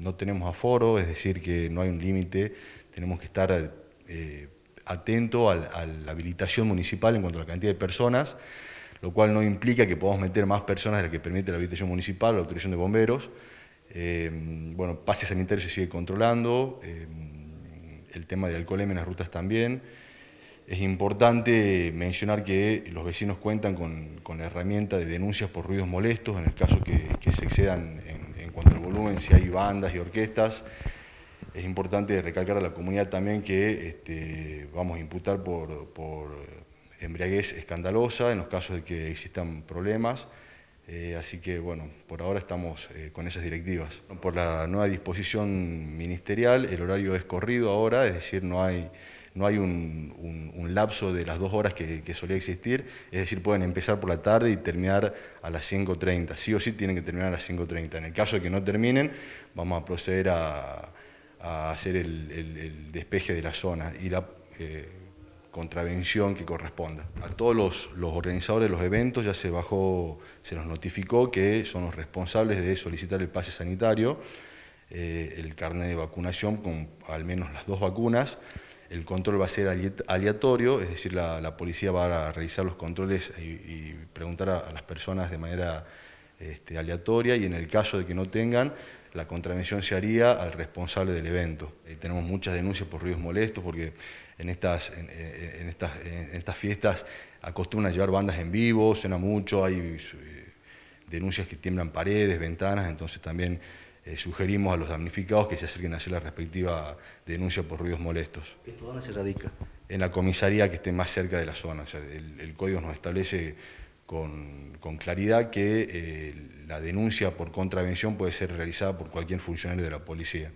no tenemos aforo, es decir, que no hay un límite, tenemos que estar eh, atentos a, la habilitación municipal en cuanto a la cantidad de personas, lo cual no implica que podamos meter más personas de las que permite la habilitación municipal, la autorización de bomberos. Eh, bueno, pase sanitario se sigue controlando, eh, el tema de alcohol en las rutas también. Es importante mencionar que los vecinos cuentan con, la herramienta de denuncias por ruidos molestos en el caso que se excedan en cuanto al volumen, si hay bandas y orquestas. Es importante recalcar a la comunidad también que este, vamos a imputar por, embriaguez escandalosa en los casos de que existan problemas. Eh, así que, bueno, por ahora estamos eh, con esas directivas. Por la nueva disposición ministerial, el horario es corrido ahora, es decir, no hay no hay un, lapso de las dos horas que, solía existir, es decir, pueden empezar por la tarde y terminar a las 5.30, sí o sí tienen que terminar a las 5.30. En el caso de que no terminen, vamos a proceder a, hacer el, despeje de la zona y la eh, contravención que corresponda. A todos los, organizadores de los eventos ya se bajó, se nos notificó que son los responsables de solicitar el pase sanitario, eh, el carnet de vacunación con al menos las dos vacunas, el control va a ser aleatorio, es decir, la, policía va a realizar los controles y, preguntar a, las personas de manera este, aleatoria y en el caso de que no tengan, la contravención se haría al responsable del evento. Eh, tenemos muchas denuncias por ruidos molestos porque en estas, en, estas, estas fiestas acostumbran a llevar bandas en vivo, suena mucho, hay eh, denuncias que tiemblan paredes, ventanas, entonces también eh, sugerimos a los damnificados que se acerquen a hacer la respectiva denuncia por ruidos molestos. ¿Esto dónde se radica? En la comisaría que esté más cerca de la zona. el, código nos establece con, claridad que eh, la denuncia por contravención puede ser realizada por cualquier funcionario de la policía.